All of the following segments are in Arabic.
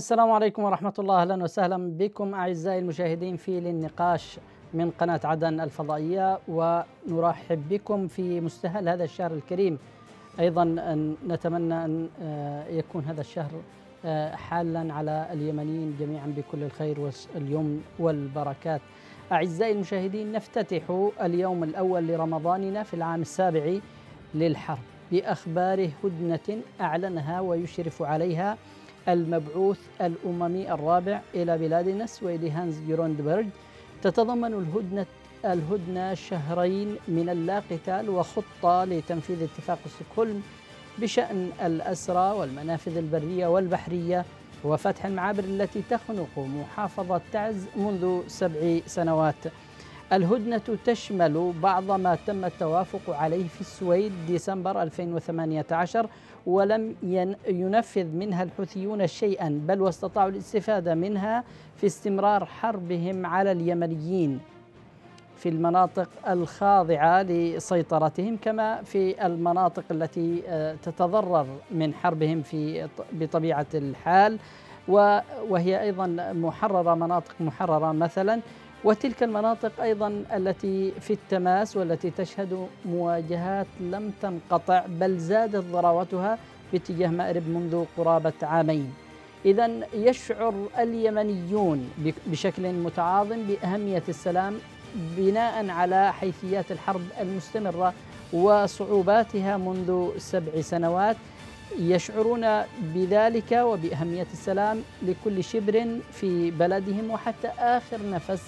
السلام عليكم ورحمة الله أهلا وسهلا بكم أعزائي المشاهدين في للنقاش من قناة عدن الفضائية ونرحب بكم في مستهل هذا الشهر الكريم أيضا أن نتمنى أن آه، يكون هذا الشهر آه، حالا على اليمنيين جميعا بكل الخير واليوم والبركات أعزائي المشاهدين نفتتح اليوم الأول لرمضاننا في العام السابع للحرب بأخبار هدنة أعلنها ويشرف عليها المبعوث الأممي الرابع إلى بلادنا السويدي هانز جروندبرج تتضمن الهدنة الهدنة شهرين من اللا قتال وخطة لتنفيذ اتفاق ستوكهولم بشأن الأسرى والمنافذ البرية والبحرية وفتح المعابر التي تخنق محافظة تعز منذ سبع سنوات الهدنة تشمل بعض ما تم التوافق عليه في السويد ديسمبر 2018 ولم ينفذ منها الحوثيون شيئا بل واستطاعوا الاستفادة منها في استمرار حربهم على اليمنيين في المناطق الخاضعة لسيطرتهم كما في المناطق التي آه، تتضرر من حربهم في بطبيعة الحال وهي أيضا محررة مناطق محررة مثلا وتلك المناطق أيضا التي في التماس والتي تشهد مواجهات لم تنقطع بل زادت ضراوتها باتجاه مأرب منذ قرابة عامين إذا يشعر اليمنيون بشكل متعاظم بأهمية السلام بناء على حيثيات الحرب المستمرة وصعوباتها منذ سبع سنوات يشعرون بذلك وبأهمية السلام لكل شبر في بلدهم وحتى آخر نفس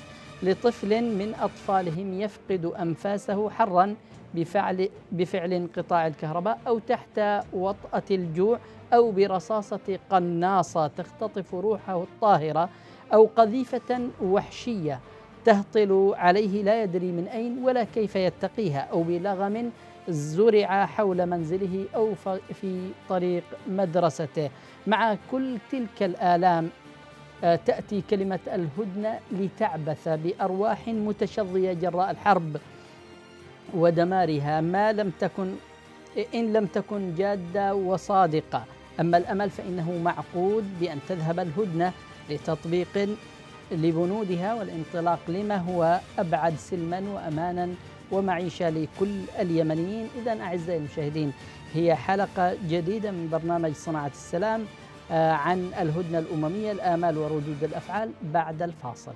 لطفل من أطفالهم يفقد أنفاسه حرا بفعل, بفعل انقطاع الكهرباء أو تحت وطأة الجوع أو برصاصة قناصة تختطف روحه الطاهرة أو قذيفة وحشية تهطل عليه لا يدري من أين ولا كيف يتقيها أو بلغم زرع حول منزله أو في طريق مدرسته مع كل تلك الآلام تأتي كلمة الهدنة لتعبث بأرواح متشظية جراء الحرب ودمارها ما لم تكن إن لم تكن جادة وصادقة أما الأمل فإنه معقود بأن تذهب الهدنة لتطبيق لبنودها والانطلاق لما هو أبعد سلما وأمانا ومعيشة لكل اليمنيين إذا أعزائي المشاهدين هي حلقة جديدة من برنامج صناعة السلام عن الهدنة الأممية الآمال وردود الأفعال بعد الفاصل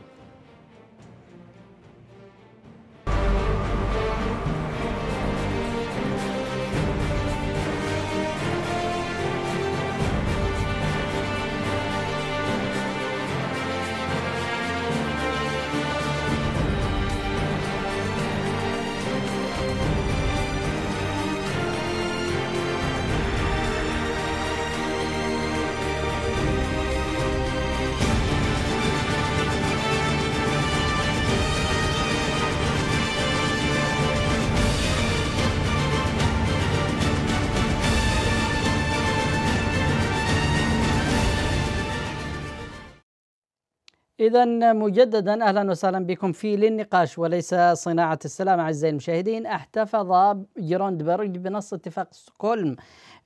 إذا مجددا أهلا وسهلا بكم في للنقاش وليس صناعة السلام أعزائي المشاهدين احتفظ برج بنص اتفاق ستوكولم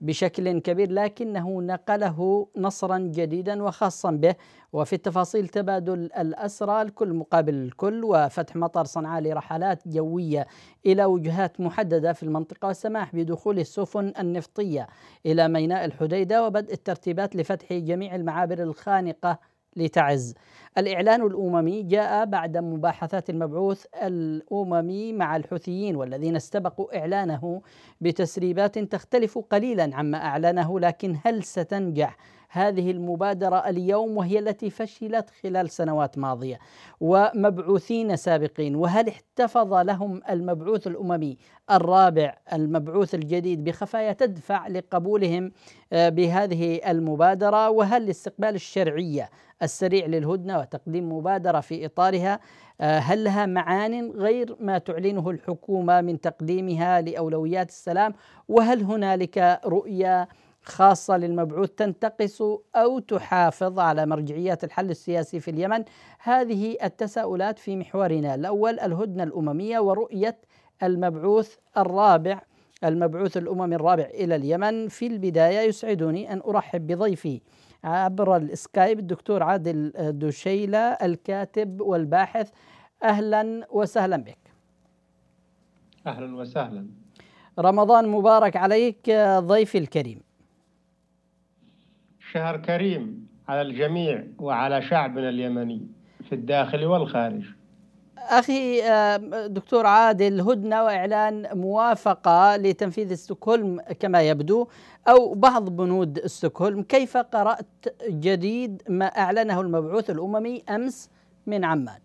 بشكل كبير لكنه نقله نصرا جديدا وخاصا به وفي التفاصيل تبادل الأسرى الكل مقابل الكل وفتح مطار صنعاء لرحلات جوية إلى وجهات محددة في المنطقة والسماح بدخول السفن النفطية إلى ميناء الحديدة وبدء الترتيبات لفتح جميع المعابر الخانقة لتعز الإعلان الأممي جاء بعد مباحثات المبعوث الأممي مع الحوثيين والذين استبقوا إعلانه بتسريبات تختلف قليلا عما أعلنه لكن هل ستنجح هذه المبادرة اليوم وهي التي فشلت خلال سنوات ماضية ومبعوثين سابقين وهل احتفظ لهم المبعوث الأممي الرابع المبعوث الجديد بخفايا تدفع لقبولهم آه، بهذه المبادرة وهل الاستقبال الشرعية السريع للهدنة وتقديم مبادرة في إطارها آه، هل لها معان غير ما تعلنه الحكومة من تقديمها لأولويات السلام وهل هنالك رؤية خاصة للمبعوث تنتقص أو تحافظ على مرجعيات الحل السياسي في اليمن هذه التساؤلات في محورنا الأول الهدنة الأممية ورؤية المبعوث الرابع المبعوث الأممي الرابع إلى اليمن في البداية يسعدني أن أرحب بضيفي عبر السكايب الدكتور عادل دوشيلة الكاتب والباحث أهلا وسهلا بك أهلا وسهلا رمضان مبارك عليك ضيفي الكريم شهر كريم على الجميع وعلى شعبنا اليمني في الداخل والخارج أخي آه، دكتور عادل هدنة وإعلان موافقة لتنفيذ استوكهولم كما يبدو أو بعض بنود استوكهولم كيف قرأت جديد ما أعلنه المبعوث الأممي أمس من عمان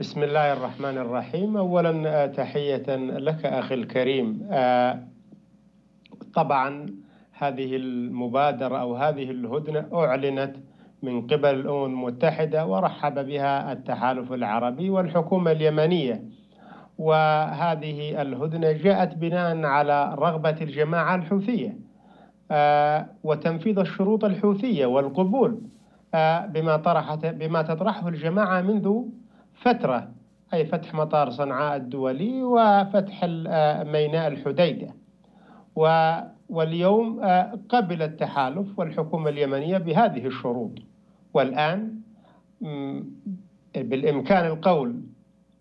بسم الله الرحمن الرحيم أولا آه، تحية لك أخي الكريم آه، طبعا هذه المبادرة أو هذه الهدنة أعلنت من قبل الأمم المتحدة ورحب بها التحالف العربي والحكومة اليمنية وهذه الهدنة جاءت بناء على رغبة الجماعة الحوثية آه، وتنفيذ الشروط الحوثية والقبول آه، بما طرحت بما تطرحه الجماعة منذ فترة أي فتح مطار صنعاء الدولي وفتح آه، ميناء الحديدة واليوم آه، قبل التحالف والحكومة اليمنية بهذه الشروط والآن بالإمكان القول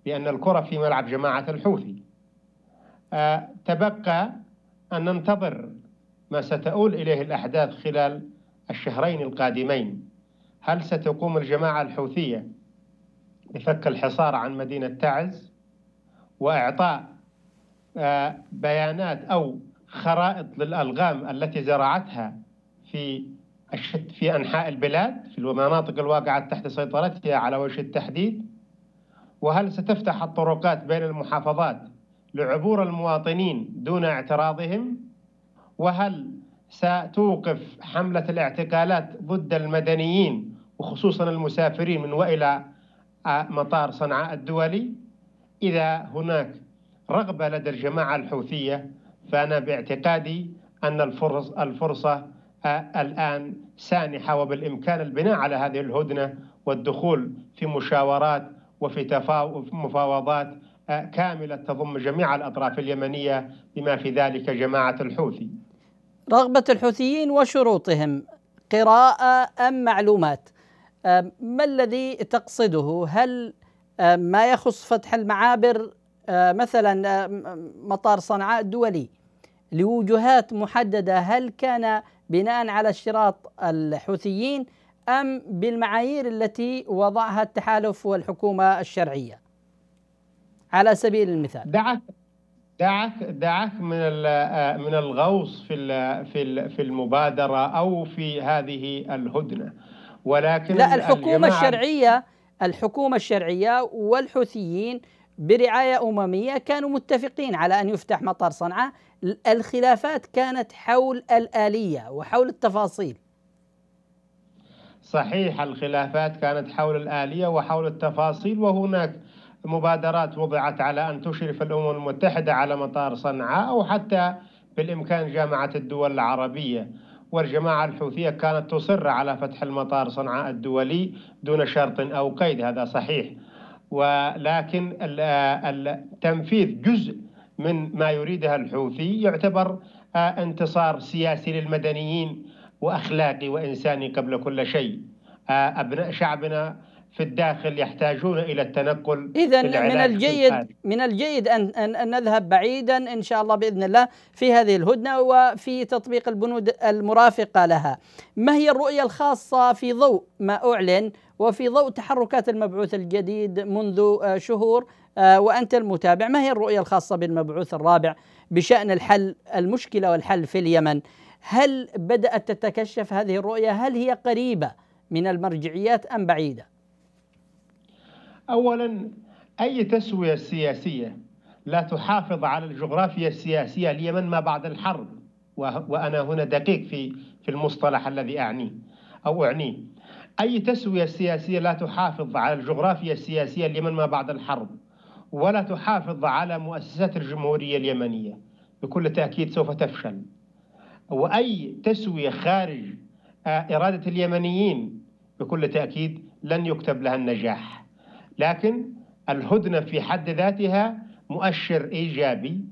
بأن الكرة في ملعب جماعة الحوثي آه، تبقى أن ننتظر ما ستؤول إليه الأحداث خلال الشهرين القادمين هل ستقوم الجماعة الحوثية بفك الحصار عن مدينة تعز وإعطاء آه، بيانات أو خرائط للألغام التي زرعتها في في أنحاء البلاد في المناطق الواقعة تحت سيطرتها على وجه التحديد وهل ستفتح الطرقات بين المحافظات لعبور المواطنين دون اعتراضهم وهل ستوقف حملة الاعتقالات ضد المدنيين وخصوصا المسافرين من وإلى مطار صنعاء الدولي إذا هناك رغبة لدى الجماعة الحوثية فأنا باعتقادي أن الفرص الفرصة آه، الآن سانحة وبالإمكان البناء على هذه الهدنة والدخول في مشاورات وفي مفاوضات آه، كاملة تضم جميع الأطراف اليمنية بما في ذلك جماعة الحوثي رغبة الحوثيين وشروطهم قراءة أم معلومات آه، ما الذي تقصده هل ما يخص فتح المعابر مثلا مطار صنعاء الدولي لوجهات محدده هل كان بناء على اشتراط الحوثيين ام بالمعايير التي وضعها التحالف والحكومه الشرعيه؟ على سبيل المثال دعك دعك دعك من من الغوص في في في المبادره او في هذه الهدنه ولكن لا الحكومه الشرعيه الحكومه الشرعيه والحوثيين برعايه امميه كانوا متفقين على ان يفتح مطار صنعاء الخلافات كانت حول الآلية وحول التفاصيل صحيح الخلافات كانت حول الآلية وحول التفاصيل وهناك مبادرات وضعت على أن تشرف الأمم المتحدة على مطار صنعاء أو حتى بالإمكان جامعة الدول العربية والجماعة الحوثية كانت تصر على فتح المطار صنعاء الدولي دون شرط أو قيد هذا صحيح ولكن تنفيذ جزء من ما يريدها الحوثي يعتبر آه، انتصار سياسي للمدنيين واخلاقي وانساني قبل كل شيء آه، ابناء شعبنا في الداخل يحتاجون الى التنقل اذا من الجيد من الجيد ان ان نذهب بعيدا ان شاء الله باذن الله في هذه الهدنه وفي تطبيق البنود المرافقه لها. ما هي الرؤيه الخاصه في ضوء ما اعلن وفي ضوء تحركات المبعوث الجديد منذ آه، شهور آه، وأنت المتابع ما هي الرؤية الخاصة بالمبعوث الرابع بشأن الحل المشكلة والحل في اليمن هل بدأت تتكشف هذه الرؤية هل هي قريبة من المرجعيات أم بعيدة أولا أي تسوية سياسية لا تحافظ على الجغرافيا السياسية اليمن ما بعد الحرب وأنا هنا دقيق في في المصطلح الذي أعنيه أو أعنيه أي تسوية سياسية لا تحافظ على الجغرافيا السياسية اليمن ما بعد الحرب ولا تحافظ على مؤسسات الجمهورية اليمنية بكل تأكيد سوف تفشل وأي تسوية خارج إرادة اليمنيين بكل تأكيد لن يكتب لها النجاح لكن الهدنة في حد ذاتها مؤشر إيجابي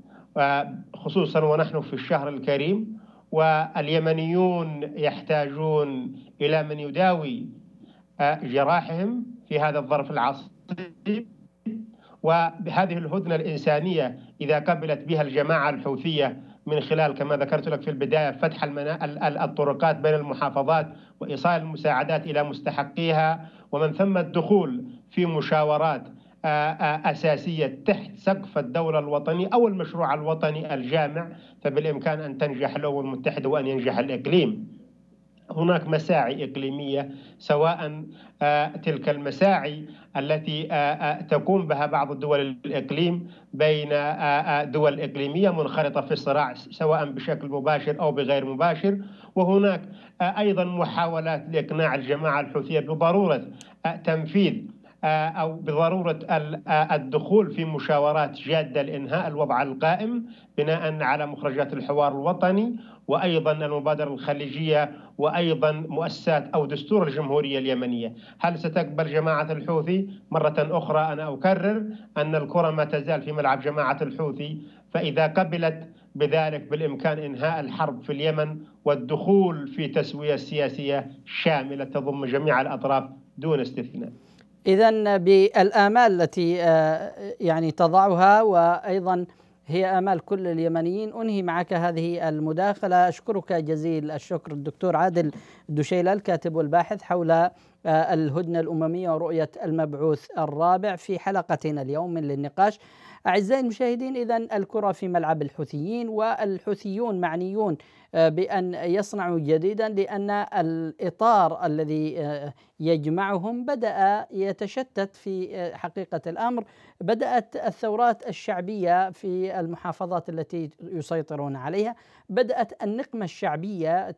خصوصا ونحن في الشهر الكريم واليمنيون يحتاجون إلى من يداوي جراحهم في هذا الظرف العصيب وبهذه الهدنة الإنسانية إذا قبلت بها الجماعة الحوثية من خلال كما ذكرت لك في البداية فتح المنا... الطرقات بين المحافظات وإيصال المساعدات إلى مستحقيها ومن ثم الدخول في مشاورات أساسية تحت سقف الدولة الوطني أو المشروع الوطني الجامع فبالإمكان أن تنجح الأمم المتحدة وأن ينجح الإقليم هناك مساعي إقليمية سواء آه، تلك المساعي التي آه، آه، تقوم بها بعض دول الإقليم بين دول إقليمية منخرطة في الصراع سواء بشكل مباشر أو بغير مباشر وهناك أيضا محاولات لإقناع الجماعة الحوثية بضرورة تنفيذ أو بضرورة الدخول في مشاورات جادة لإنهاء الوضع القائم بناء على مخرجات الحوار الوطني وايضا المبادره الخليجيه وايضا مؤسسات او دستور الجمهوريه اليمنيه، هل ستقبل جماعه الحوثي؟ مره اخرى انا اكرر ان الكره ما تزال في ملعب جماعه الحوثي، فاذا قبلت بذلك بالامكان انهاء الحرب في اليمن والدخول في تسويه سياسيه شامله تضم جميع الاطراف دون استثناء. اذا بالامال التي آه، يعني تضعها وايضا هي آمال كل اليمنيين أنهي معك هذه المداخلة أشكرك جزيل الشكر الدكتور عادل دشيل الكاتب والباحث حول آه، الهدنة الأممية ورؤية المبعوث الرابع في حلقتنا اليوم من للنقاش أعزائي المشاهدين إذا الكرة في ملعب الحوثيين والحوثيون معنيون آه، بأن يصنعوا جديدا لأن الإطار الذي آه، يجمعهم بدأ يتشتت في آه، حقيقة الأمر بدأت الثورات الشعبية في المحافظات التي يسيطرون عليها بدأت النقمة الشعبية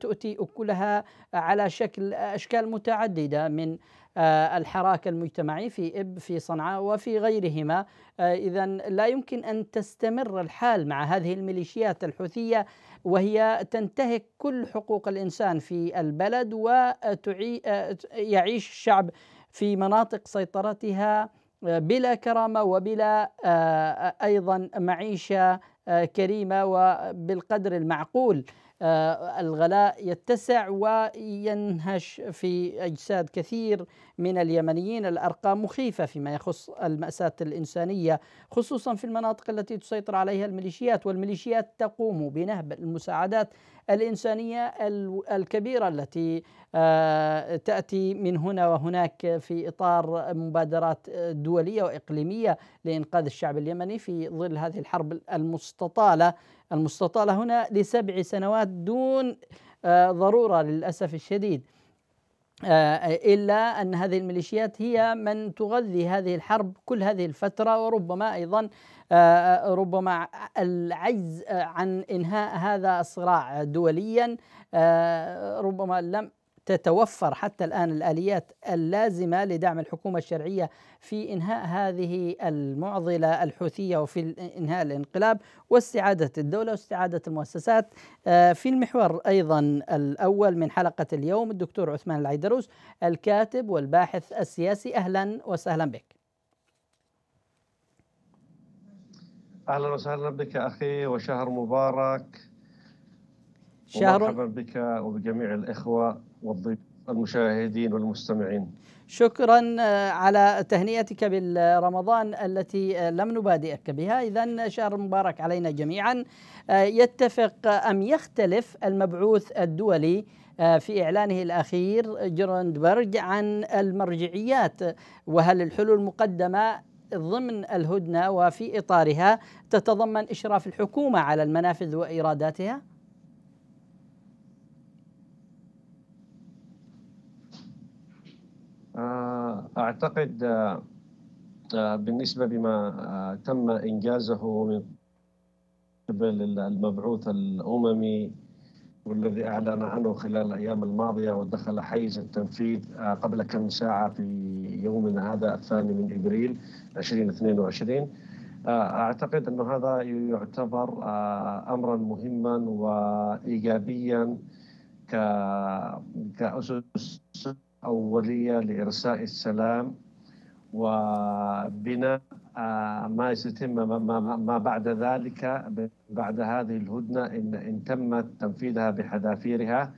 تؤتي أكلها على شكل أشكال متعددة من آه، الحراك المجتمعي في إب في صنعاء وفي غيرهما آه، إذا لا يمكن أن تستمر الحال مع هذه الميليشيات الحوثية وهي تنتهك كل حقوق الإنسان في البلد ويعيش آه، الشعب في مناطق سيطرتها بلا كرامة وبلا أيضا معيشة كريمة وبالقدر المعقول آه، الغلاء يتسع وينهش في اجساد كثير من اليمنيين الارقام مخيفه فيما يخص الماساه الانسانيه خصوصا في المناطق التي تسيطر عليها الميليشيات والميليشيات تقوم بنهب المساعدات الإنسانية الكبيرة التي آه، تأتي من هنا وهناك في إطار مبادرات آه، دولية وإقليمية لإنقاذ الشعب اليمني في ظل هذه الحرب المستطالة المستطالة هنا لسبع سنوات دون آه، ضرورة للأسف الشديد آه، إلا أن هذه الميليشيات هي من تغذي هذه الحرب كل هذه الفترة وربما أيضا آه، آه، ربما العجز عن إنهاء هذا الصراع دوليا ربما لم تتوفر حتى الان الاليات اللازمه لدعم الحكومه الشرعيه في انهاء هذه المعضله الحوثيه وفي انهاء الانقلاب واستعاده الدوله واستعاده المؤسسات آه، في المحور ايضا الاول من حلقه اليوم الدكتور عثمان العيدروس الكاتب والباحث السياسي اهلا وسهلا بك. اهلا وسهلا بك اخي وشهر مبارك شهر مرحبا بك وبجميع الاخوه والضيف المشاهدين والمستمعين شكرا آه، على تهنئتك بالرمضان التي آه، لم نبادئك بها إذا شهر مبارك علينا جميعا آه، يتفق أم يختلف المبعوث الدولي في إعلانه الأخير برج عن المرجعيات وهل الحلول المقدمة ضمن الهدنة وفي إطارها تتضمن إشراف الحكومة على المنافذ وإيراداتها؟ آه، أعتقد آه، آه، بالنسبة بما تم إنجازه من قبل المبعوث الأممي والذي أعلن عنه خلال الأيام الماضية ودخل حيز التنفيذ قبل كم ساعة في يومنا هذا الثاني من إبريل 2022 أعتقد انه هذا يعتبر أمرا مهما وإيجابيا كأسس أولية لإرساء السلام وبناء آه، ما يتم ما بعد ذلك بعد هذه الهدنة إن, إن تمت تنفيذها بحذافيرها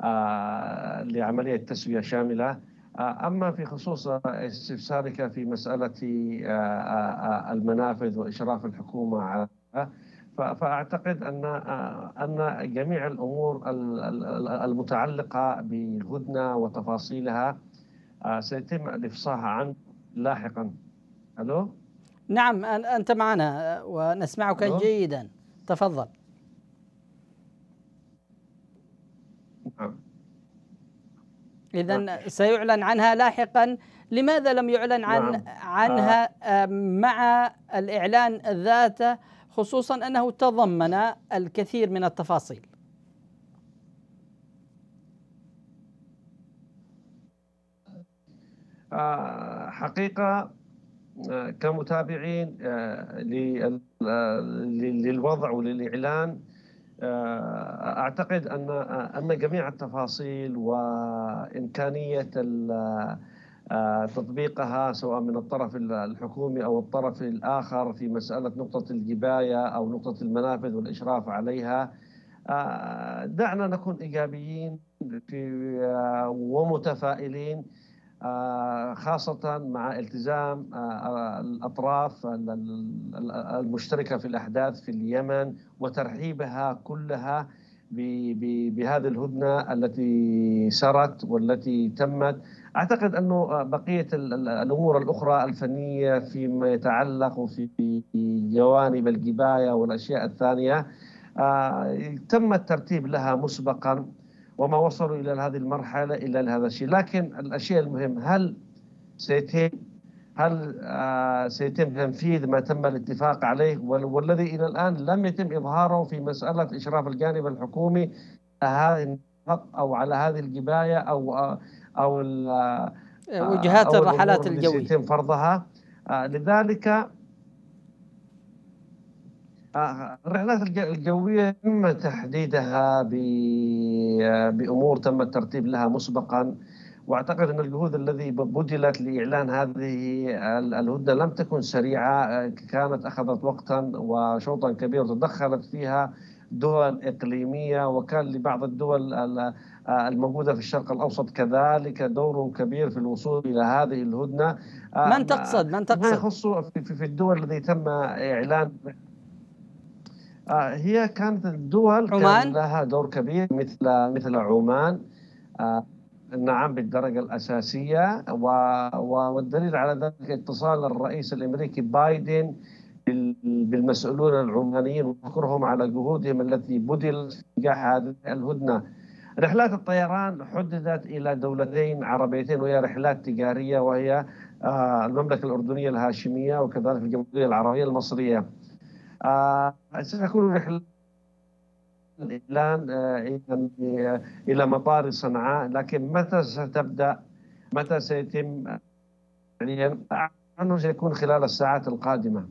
آه، لعملية تسوية شاملة آه، أما في خصوص استفسارك في مسألة المنافذ وإشراف الحكومة على فاعتقد ان آه، ان جميع الامور المتعلقه بالهدنه وتفاصيلها آه، سيتم الافصاح عنه لاحقا. الو؟ نعم انت معنا آه، ونسمعك ألو؟ جيدا تفضل. نعم. اذا سيعلن عنها لاحقا لماذا لم يعلن عن نعم. عنها مع الاعلان ذاته خصوصا انه تضمن الكثير من التفاصيل آه، حقيقه آه، كمتابعين آه، للوضع وللاعلان اعتقد ان ان جميع التفاصيل وامكانيه آه، تطبيقها سواء من الطرف الحكومي او الطرف الاخر في مساله نقطه الجبايه او نقطه المنافذ والاشراف عليها آه، دعنا نكون ايجابيين في آه، ومتفائلين خاصة مع التزام الأطراف المشتركة في الأحداث في اليمن وترحيبها كلها بهذه الهدنة التي سرت والتي تمت اعتقد انه بقيه الامور الاخرى الفنيه فيما يتعلق في جوانب الجبايه والاشياء الثانيه آه، تم الترتيب لها مسبقا وما وصلوا الى هذه المرحله الا لهذا الشيء، لكن الاشياء المهم هل سيتم هل آه، سيتم تنفيذ ما تم الاتفاق عليه والذي الى الان لم يتم اظهاره في مساله اشراف الجانب الحكومي هذه او على هذه الجبايه او آه، او إيه، آه، وجهات الرحلات الجويه التي يتم فرضها آه، لذلك آه، الرحلات الجوية تم تحديدها بأمور تم الترتيب لها مسبقا واعتقد ان الجهود الذي بذلت لاعلان هذه الهدنه لم تكن سريعه كانت اخذت وقتا وشوطا كبيرا تدخلت فيها دول اقليميه وكان لبعض الدول آه، الموجودة في الشرق الأوسط كذلك دوره كبير في الوصول إلى هذه الهدنة آه، من تقصد من تقصد ما يخص في الدول التي تم إعلان آه، هي كانت الدول عمان؟ كان لها دور كبير مثل مثل عمان نعم بالدرجة الأساسية والدليل على ذلك اتصال الرئيس الأمريكي بايدن بالمسؤولون العمانيين وشكرهم على جهودهم التي بذلت في نجاح هذه الهدنه رحلات الطيران حددت إلى دولتين عربيتين وهي رحلات تجارية وهي آه، المملكة الأردنية الهاشمية وكذلك الجمهورية العربية المصرية آه، ستكون رحلات الإعلان آه، إلى مطار صنعاء لكن متى ستبدأ متى سيتم يعني أنه سيكون خلال الساعات القادمة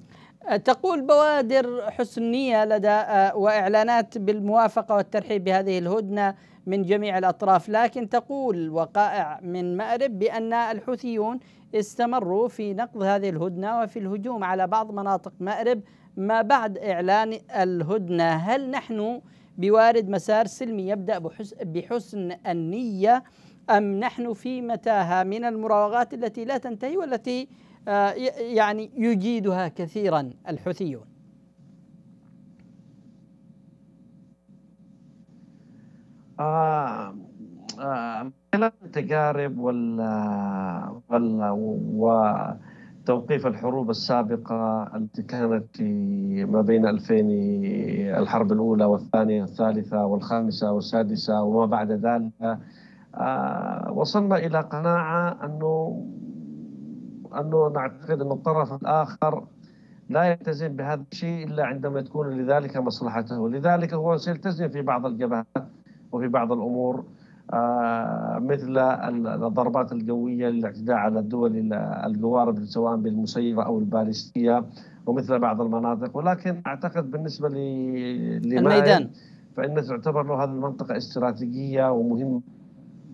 تقول بوادر حسنيه لدى آه، واعلانات بالموافقه والترحيب بهذه الهدنه من جميع الاطراف لكن تقول وقائع من مأرب بان الحوثيون استمروا في نقض هذه الهدنه وفي الهجوم على بعض مناطق مأرب ما بعد اعلان الهدنه هل نحن بوارد مسار سلمي يبدا بحسن النيه ام نحن في متاهه من المراوغات التي لا تنتهي والتي آه، يعني يجيدها كثيرا الحوثيون آه آه التجارب وال وال وتوقيف الحروب السابقة التي كانت في ما بين 2000 الحرب الأولى والثانية والثالثة والخامسة والسادسة وما بعد ذلك آه وصلنا إلى قناعة أنه أنه نعتقد أن الطرف الآخر لا يلتزم بهذا الشيء إلا عندما تكون لذلك مصلحته لذلك هو سيلتزم في بعض الجبهات وفي بعض الأمور آه، مثل الضربات الجوية للاعتداء على الدول الجوار سواء بالمسيرة أو البالستية ومثل بعض المناطق ولكن أعتقد بالنسبة للميدان فإن تعتبر له هذه المنطقة استراتيجية ومهمة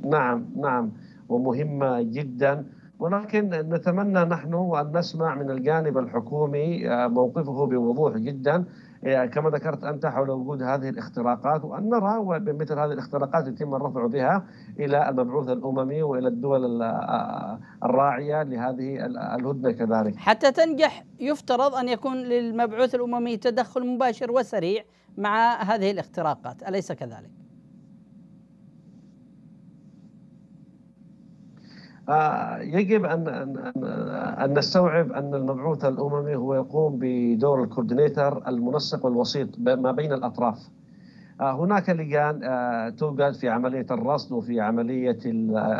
نعم نعم ومهمة جدا ولكن نتمنى نحن أن نسمع من الجانب الحكومي آه، موقفه بوضوح جدا آه، كما ذكرت أنت حول وجود هذه الاختراقات وأن نرى مثل هذه الاختراقات يتم الرفع بها إلى المبعوث الأممي وإلى الدول آه، الراعية لهذه الهدنة كذلك حتى تنجح يفترض أن يكون للمبعوث الأممي تدخل مباشر وسريع مع هذه الاختراقات أليس كذلك؟ يجب أن, أن, أن نستوعب أن المبعوث الأممي هو يقوم بدور الكوردينيتر المنسق والوسيط ما بين الأطراف آه، هناك لجان آه، توجد في عملية الرصد وفي عملية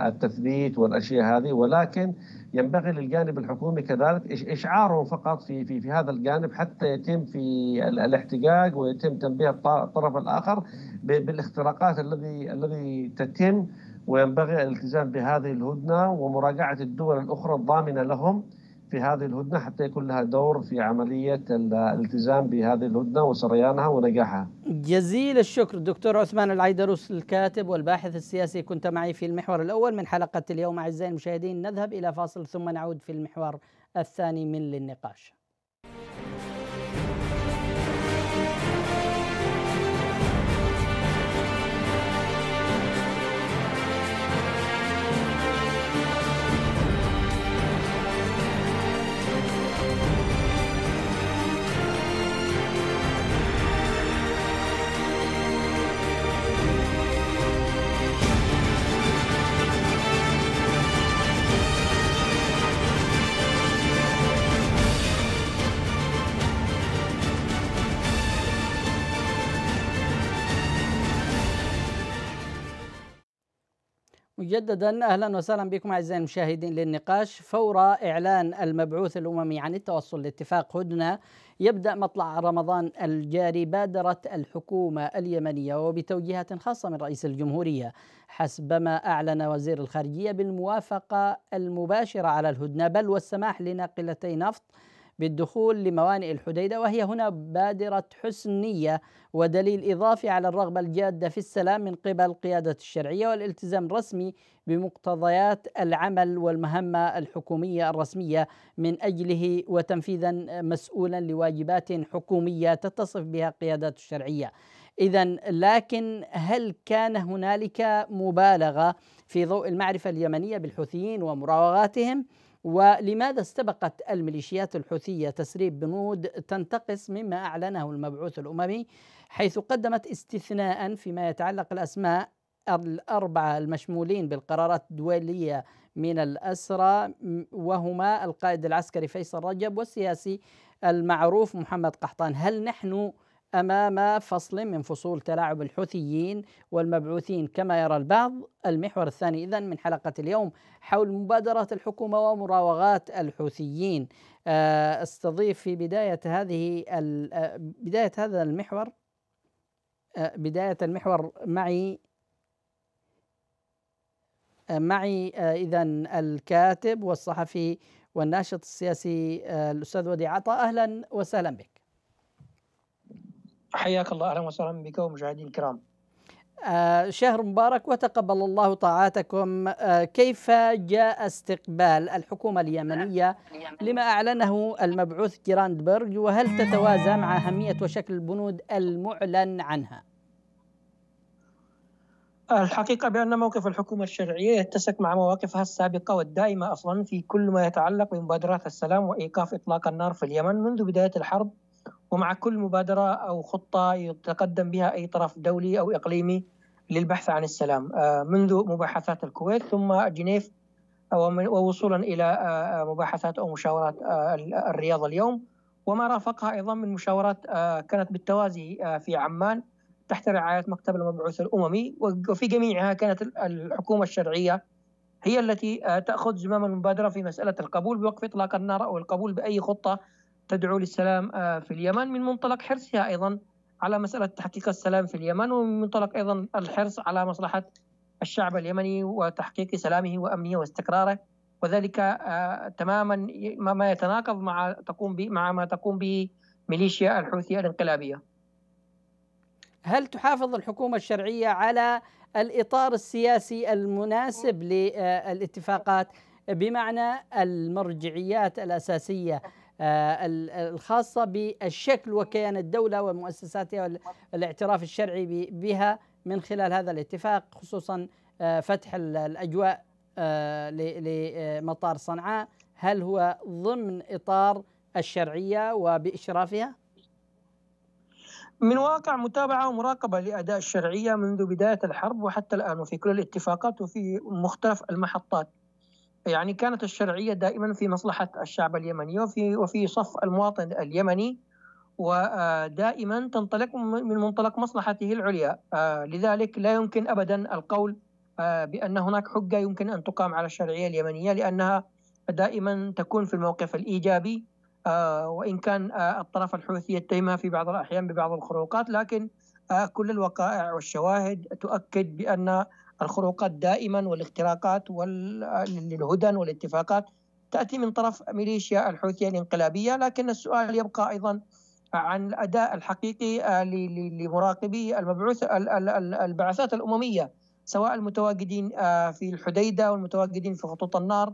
التثبيت والأشياء هذه ولكن ينبغي للجانب الحكومي كذلك إشعاره فقط في, في, في هذا الجانب حتى يتم في الاحتجاج ويتم تنبيه الطرف الآخر بالاختراقات الذي الذي تتم وينبغي الالتزام بهذه الهدنة ومراجعة الدول الأخرى الضامنة لهم في هذه الهدنة حتى يكون لها دور في عملية الالتزام بهذه الهدنة وسريانها ونجاحها جزيل الشكر دكتور عثمان العيدروس الكاتب والباحث السياسي كنت معي في المحور الأول من حلقة اليوم أعزائي المشاهدين نذهب إلى فاصل ثم نعود في المحور الثاني من للنقاش مجددا اهلا وسهلا بكم اعزائي المشاهدين للنقاش فور اعلان المبعوث الاممي عن التوصل لاتفاق هدنه يبدا مطلع رمضان الجاري بادرت الحكومه اليمنيه وبتوجيهات خاصه من رئيس الجمهوريه حسب ما اعلن وزير الخارجيه بالموافقه المباشره على الهدنه بل والسماح لناقلتي نفط بالدخول لموانئ الحديدة وهي هنا بادرة حسن نية ودليل إضافي على الرغبة الجادة في السلام من قبل قيادة الشرعية والالتزام الرسمي بمقتضيات العمل والمهمة الحكومية الرسمية من أجله وتنفيذا مسؤولا لواجبات حكومية تتصف بها قيادة الشرعية إذا لكن هل كان هنالك مبالغة في ضوء المعرفة اليمنية بالحوثيين ومراوغاتهم؟ ولماذا استبقت الميليشيات الحوثية تسريب بنود تنتقص مما أعلنه المبعوث الأممي حيث قدمت استثناء فيما يتعلق الأسماء الأربعة المشمولين بالقرارات الدولية من الأسرى وهما القائد العسكري فيصل رجب والسياسي المعروف محمد قحطان هل نحن امام فصل من فصول تلاعب الحوثيين والمبعوثين كما يرى البعض المحور الثاني اذا من حلقه اليوم حول مبادره الحكومه ومراوغات الحوثيين آه، استضيف في بدايه هذه آه، بدايه هذا المحور آه، بدايه المحور معي معي اذا الكاتب والصحفي والناشط السياسي الاستاذ وديع عطا اهلا وسهلا بك حياك الله اهلا وسهلا بك ومشاهدينا الكرام. آه، شهر مبارك وتقبل الله طاعاتكم آه، كيف جاء استقبال الحكومة اليمنية لما أعلنه المبعوث جراندبرغ وهل تتوازى مع أهمية وشكل البنود المعلن عنها الحقيقة بأن موقف الحكومة الشرعية يتسق مع مواقفها السابقة والدائمة أصلا في كل ما يتعلق بمبادرات السلام وإيقاف إطلاق النار في اليمن منذ بداية الحرب ومع كل مبادرة أو خطة يتقدم بها أي طرف دولي أو إقليمي للبحث عن السلام آه، منذ مباحثات الكويت ثم جنيف آه، ووصولا إلى آه، مباحثات أو مشاورات الرياض اليوم وما رافقها أيضا من مشاورات كانت بالتوازي في عمان تحت رعاية مكتب المبعوث الأممي وفي جميعها كانت الحكومة الشرعية هي التي تأخذ زمام المبادرة في مسألة القبول بوقف إطلاق النار أو القبول بأي خطة تدعو للسلام آه، في اليمن من منطلق حرصها ايضا على مساله تحقيق السلام في اليمن ومن منطلق ايضا الحرص على مصلحه الشعب اليمني وتحقيق سلامه وامنه واستقراره وذلك آه، تماما ما يتناقض مع تقوم مع ما تقوم به ميليشيا الحوثي الانقلابيه. هل تحافظ الحكومه الشرعيه على الاطار السياسي المناسب للاتفاقات بمعنى المرجعيات الاساسيه آه، الخاصة بالشكل وكيان الدولة ومؤسساتها والاعتراف الشرعي بها من خلال هذا الاتفاق خصوصا آه، فتح الأجواء آه، لمطار صنعاء هل هو ضمن إطار الشرعية وبإشرافها؟ من واقع متابعة ومراقبة لأداء الشرعية منذ بداية الحرب وحتى الآن وفي كل الاتفاقات وفي مختلف المحطات يعني كانت الشرعية دائما في مصلحة الشعب اليمني وفي وفي صف المواطن اليمني ودائما تنطلق من منطلق مصلحته العليا آه، لذلك لا يمكن أبدا القول آه، بأن هناك حجة يمكن أن تقام على الشرعية اليمنية لأنها دائما تكون في الموقف الإيجابي آه، وإن كان الطرف الحوثي يتهمها في بعض الأحيان ببعض الخروقات لكن كل الوقائع والشواهد تؤكد بأن الخروقات دائما والاختراقات للهدن والاتفاقات تأتي من طرف ميليشيا الحوثية الانقلابية لكن السؤال يبقى أيضا عن الأداء الحقيقي آه، لمراقبي المبعوث البعثات الأممية سواء المتواجدين آه، في الحديدة والمتواجدين في خطوط النار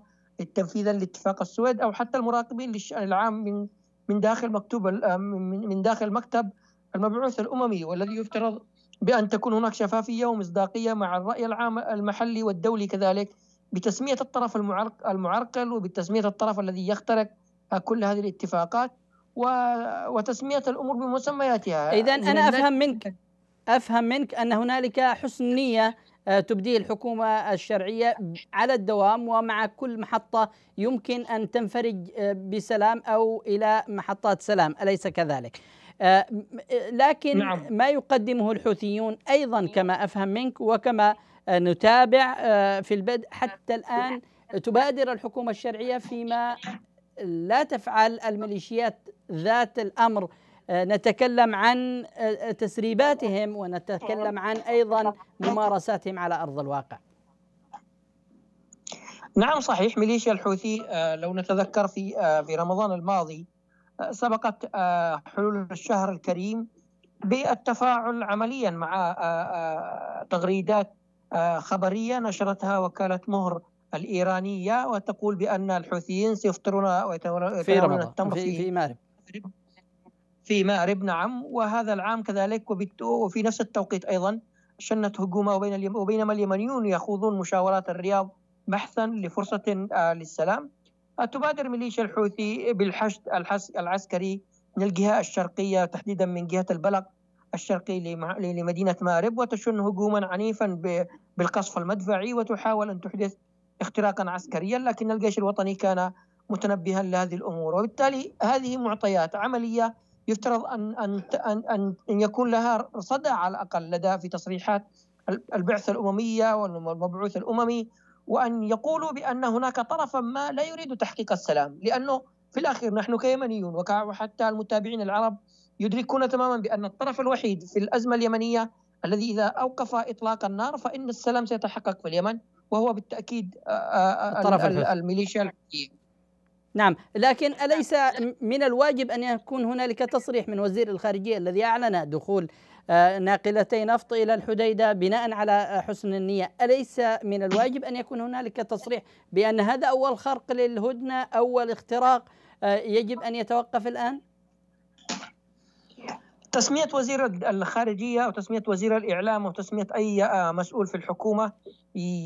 تنفيذا لاتفاق السويد أو حتى المراقبين للشأن العام من من داخل مكتوب آه، من داخل مكتب المبعوث الأممي والذي يفترض بأن تكون هناك شفافية ومصداقية مع الرأي العام المحلي والدولي كذلك بتسمية الطرف المعرقل وبتسمية الطرف الذي يخترق كل هذه الاتفاقات وتسمية الأمور بمسمياتها إذا أنا أفهم منك أفهم منك أن هنالك حسن نية آه، تبديه الحكومة الشرعية على الدوام ومع كل محطة يمكن أن تنفرج آه، بسلام أو إلى محطات سلام أليس كذلك؟ آه، آه، لكن نعم. ما يقدمه الحوثيون أيضا نعم. كما أفهم منك وكما آه، نتابع في البدء حتى الآن تبادر الحكومة الشرعية فيما لا تفعل الميليشيات ذات الأمر نتكلم عن تسريباتهم ونتكلم عن أيضا ممارساتهم على أرض الواقع نعم صحيح ميليشيا الحوثي لو نتذكر في في رمضان الماضي سبقت آه، حلول الشهر الكريم بالتفاعل عمليا مع آه، آه، تغريدات خبريه نشرتها وكاله مهر الايرانيه وتقول بان الحوثيين سيفطرون ويتناولون التمر في, في مارب في مأرب نعم وهذا العام كذلك وفي نفس التوقيت أيضا شنت هجومه وبين وبينما اليمنيون يخوضون مشاورات الرياض بحثا لفرصة للسلام تبادر ميليشيا الحوثي بالحشد العسكري من الجهة الشرقية تحديدا من جهة البلق الشرقي لمدينة مارب وتشن هجوما عنيفا بالقصف المدفعي وتحاول أن تحدث اختراقا عسكريا لكن الجيش الوطني كان متنبها لهذه الأمور وبالتالي هذه معطيات عملية يفترض أن, أن, أن, أن يكون لها صدى على الأقل لدى في تصريحات البعثة الأممية والمبعوث الأممي وأن يقولوا بأن هناك طرفا ما لا يريد تحقيق السلام لأنه في الأخير نحن كيمنيون وحتى المتابعين العرب يدركون تماما بأن الطرف الوحيد في الأزمة اليمنية الذي إذا أوقف إطلاق النار فإن السلام سيتحقق في اليمن وهو بالتأكيد آه، آه، الطرف الميليشيا الحوثية نعم لكن أليس من الواجب أن يكون هنالك تصريح من وزير الخارجية الذي أعلن دخول ناقلتي نفط إلى الحديدة بناء على حسن النية أليس من الواجب أن يكون هنالك تصريح بأن هذا أول خرق للهدنة أول اختراق يجب أن يتوقف الآن؟ تسمية وزير الخارجية أو تسمية وزير الإعلام أو تسمية أي مسؤول في الحكومة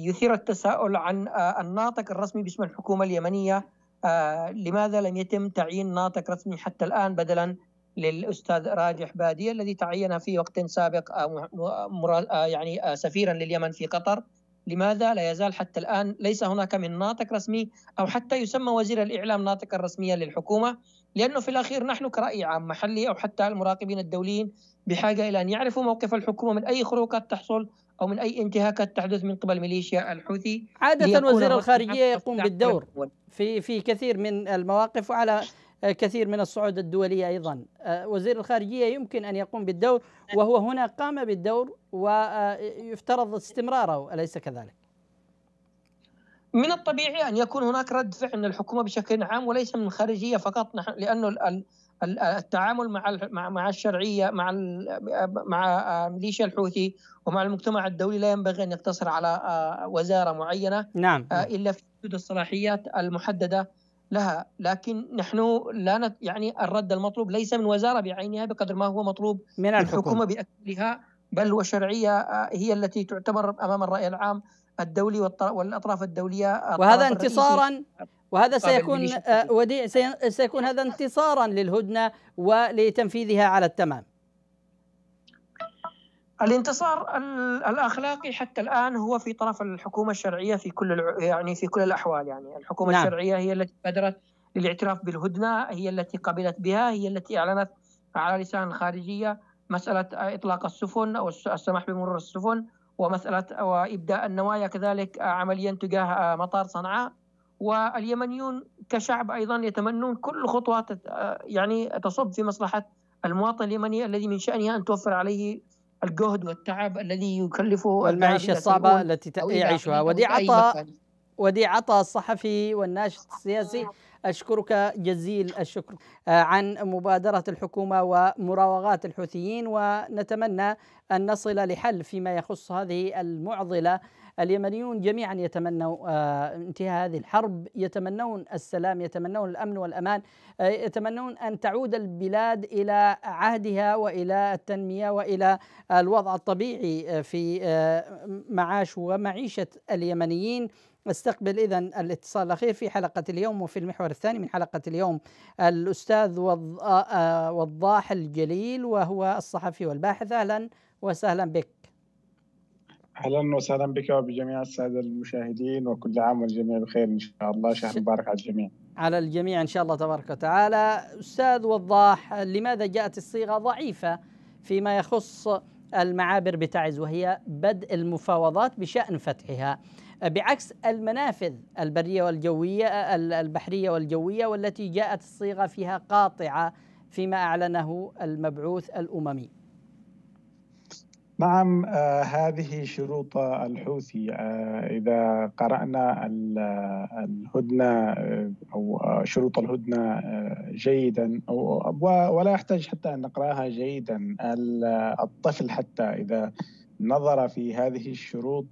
يثير التساؤل عن الناطق الرسمي باسم الحكومة اليمنية لماذا لم يتم تعيين ناطق رسمي حتى الآن بدلا للاستاذ راجح باديه الذي تعين في وقت سابق آه، آه، يعني آه، سفيرا لليمن في قطر لماذا لا يزال حتى الان ليس هناك من ناطق رسمي او حتى يسمى وزير الاعلام ناطقا رسميا للحكومه لانه في الاخير نحن كراي عام محلي او حتى المراقبين الدوليين بحاجه الى ان يعرفوا موقف الحكومه من اي خروقات تحصل او من اي انتهاكات تحدث من قبل ميليشيا الحوثي عاده وزير الخارجيه يقوم بالدور في في كثير من المواقف وعلى آه، كثير من الصعود الدولية أيضا آه، وزير الخارجية يمكن أن يقوم بالدور نعم. وهو هنا قام بالدور ويفترض استمراره أليس كذلك؟ من الطبيعي أن يكون هناك رد فعل من الحكومة بشكل عام وليس من الخارجية فقط نحن لأنه التعامل مع مع الشرعيه مع مع آه، ميليشيا الحوثي ومع المجتمع الدولي لا ينبغي ان يقتصر على وزاره معينه نعم الا في حدود الصلاحيات المحدده لها لكن نحن لا نت يعني الرد المطلوب ليس من وزارة بعينها بقدر ما هو مطلوب من الحكومة بأكملها بل وشرعية آه، هي التي تعتبر أمام الرأي العام الدولي والأطراف الدولية آه، وهذا انتصارا وهذا سيكون آه، وديع سيكون هذا انتصارا للهدنة ولتنفيذها على التمام الانتصار الاخلاقي حتى الان هو في طرف الحكومه الشرعيه في كل يعني في كل الاحوال يعني الحكومه نعم. الشرعيه هي التي بادرت للاعتراف بالهدنه هي التي قبلت بها هي التي اعلنت على لسان الخارجيه مساله اطلاق السفن او السماح بمرور السفن ومساله وابداء النوايا كذلك عمليا تجاه آه، مطار صنعاء واليمنيون كشعب ايضا يتمنون كل خطوه آه، يعني تصب في مصلحه المواطن اليمني الذي من شانها ان توفر عليه الجهد والتعب الذي يكلفه المعيشه الصعبه التي يعيشها ودي عطى ودي عطى الصحفي والناشط السياسي أشكرك جزيل الشكر آه، عن مبادرة الحكومة ومراوغات الحوثيين ونتمنى أن نصل لحل فيما يخص هذه المعضلة اليمنيون جميعا يتمنوا آه، انتهاء هذه الحرب يتمنون السلام يتمنون الامن والامان آه، يتمنون ان تعود البلاد الى عهدها والى التنميه والى الوضع الطبيعي في معاش ومعيشه اليمنيين استقبل اذا الاتصال الاخير في حلقه اليوم وفي المحور الثاني من حلقه اليوم الاستاذ آه، وضاح الجليل وهو الصحفي والباحث اهلا وسهلا بك. اهلا وسهلا بك وبجميع الساده المشاهدين وكل عام والجميع بخير ان شاء الله شهر مبارك على الجميع. على الجميع ان شاء الله تبارك وتعالى. استاذ وضاح لماذا جاءت الصيغه ضعيفه فيما يخص المعابر بتعز وهي بدء المفاوضات بشان فتحها؟ آه، بعكس المنافذ البريه والجويه آه، البحريه والجويه والتي جاءت الصيغه فيها قاطعه فيما اعلنه المبعوث الاممي. نعم آه، هذه شروط الحوثي إذا قرأنا الهدنة أو شروط الهدنة جيدا ولا يحتاج حتى أن نقرأها جيدا الطفل حتى إذا نظر في هذه الشروط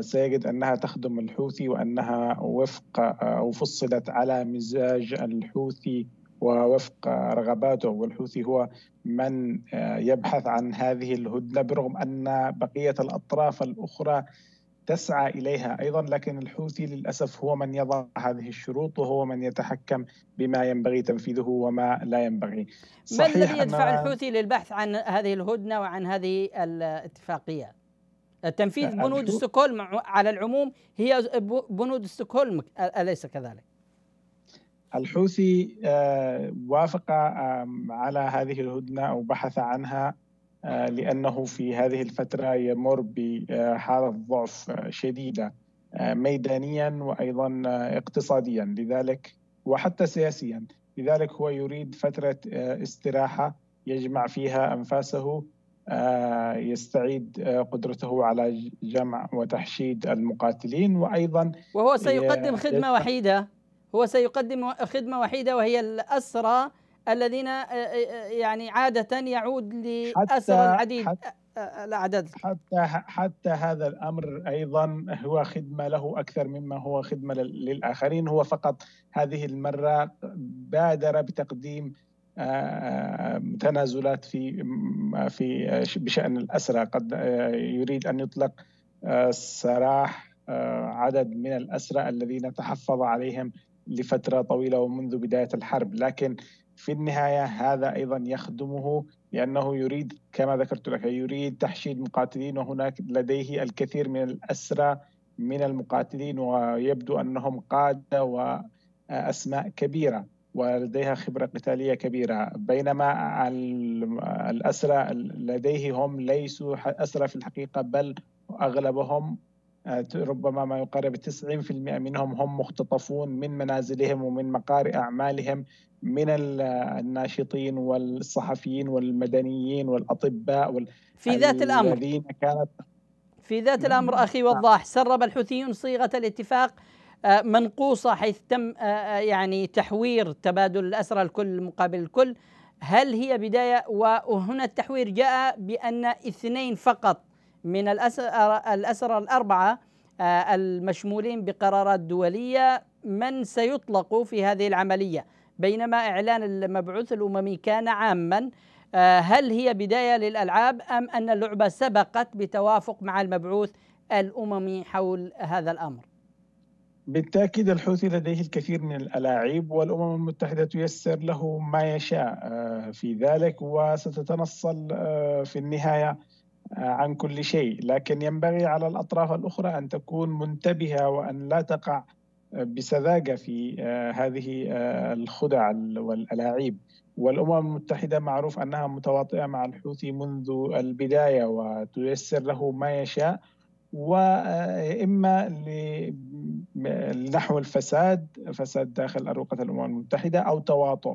سيجد أنها تخدم الحوثي وأنها وفق أو فصلت على مزاج الحوثي ووفق رغباته والحوثي هو من آه، يبحث عن هذه الهدنة برغم أن بقية الأطراف الأخرى تسعى إليها أيضا لكن الحوثي للأسف هو من يضع هذه الشروط وهو من يتحكم بما ينبغي تنفيذه وما لا ينبغي ما الذي يدفع الحوثي للبحث عن هذه الهدنة وعن هذه الاتفاقية؟ تنفيذ أه، بنود ستوكهولم على العموم هي بنود ستوكهولم أليس كذلك؟ الحوثي أه، وافق أه، على هذه الهدنة أو بحث عنها لأنه في هذه الفترة يمر بحالة ضعف شديدة ميدانيا وأيضا اقتصاديا لذلك وحتى سياسيا لذلك هو يريد فترة استراحة يجمع فيها أنفاسه آه، يستعيد آه، قدرته على جمع وتحشيد المقاتلين وايضا وهو سيقدم خدمه وحيده هو سيقدم خدمه وحيده وهي الاسرى الذين آه، يعني عاده يعود لاسرى العديد الاعداد حتى حتى هذا الامر ايضا هو خدمه له اكثر مما هو خدمه للاخرين هو فقط هذه المره بادر بتقديم آه، تنازلات في في آه، بشان الاسرى قد آه، يريد ان يطلق سراح عدد من الاسرى الذين تحفظ عليهم لفتره طويله ومنذ بدايه الحرب لكن في النهايه هذا ايضا يخدمه لانه يريد كما ذكرت لك يريد تحشيد مقاتلين وهناك لديه الكثير من الاسرى من المقاتلين ويبدو انهم قاده واسماء كبيره ولديها خبرة قتالية كبيرة بينما الأسرى لديه هم ليسوا أسرى في الحقيقة بل أغلبهم آه، ربما ما يقارب 90% منهم هم مختطفون من منازلهم ومن مقار أعمالهم من الناشطين والصحفيين والمدنيين والأطباء وال... في ذات الأمر الذين كانت في ذات نعم. الأمر أخي وضاح سرب الحوثيون صيغة الاتفاق آه، منقوصه حيث تم آه، آه، يعني تحوير تبادل الاسرى الكل مقابل الكل هل هي بدايه وهنا التحوير جاء بان اثنين فقط من الاسرى الاسرى الاربعه المشمولين بقرارات دوليه من سيطلق في هذه العمليه بينما اعلان المبعوث الاممي كان عاما هل هي بدايه للالعاب ام ان اللعبه سبقت بتوافق مع المبعوث الاممي حول هذا الامر بالتأكيد الحوثي لديه الكثير من الألاعيب والأمم المتحدة تيسر له ما يشاء آه، في ذلك وستتنصل آه، في النهاية آه، عن كل شيء لكن ينبغي على الأطراف الأخرى أن تكون منتبهة وأن لا تقع بسذاجة في هذه الخدع والألاعيب والأمم المتحدة معروف أنها متواطئة مع الحوثي منذ البداية وتيسر له ما يشاء واما نحو الفساد فساد داخل اروقه الامم المتحده او تواطؤ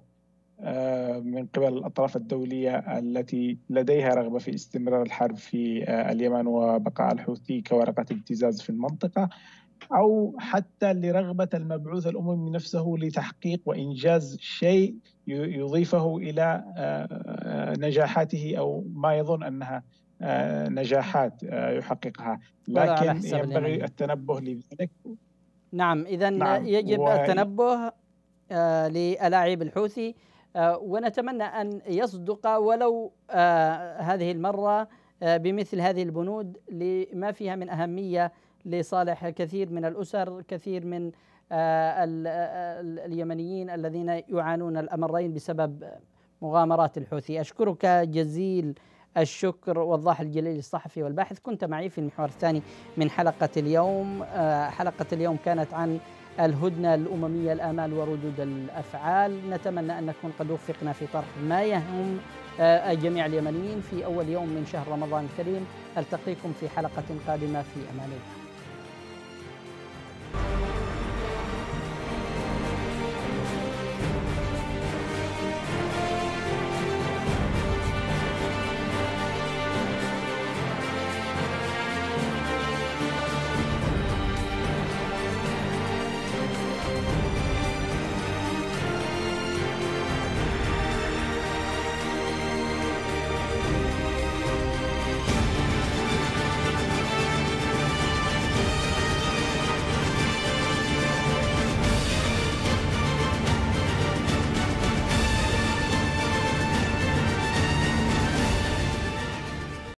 آه، من قبل الاطراف الدوليه التي لديها رغبه في استمرار الحرب في آه، اليمن وبقاء الحوثي كورقه ابتزاز في المنطقه او حتى لرغبه المبعوث الاممي نفسه لتحقيق وانجاز شيء يضيفه الى آه، نجاحاته او ما يظن انها آه، نجاحات آه، يحققها لكن ينبغي يعني. التنبه لذلك نعم اذا نعم. يجب و... التنبه آه، للاعب الحوثي ونتمنى ان يصدق ولو هذه المره بمثل هذه البنود لما فيها من اهميه لصالح كثير من الاسر كثير من اليمنيين الذين يعانون الامرين بسبب مغامرات الحوثي اشكرك جزيل الشكر والضاح الجليل الصحفي والباحث كنت معي في المحور الثاني من حلقة اليوم آه، حلقة اليوم كانت عن الهدنة الأممية الآمال وردود الأفعال نتمنى أن نكون قد وفقنا في طرح ما يهم آه، جميع اليمنيين في أول يوم من شهر رمضان الكريم ألتقيكم في حلقة قادمة في أمان الله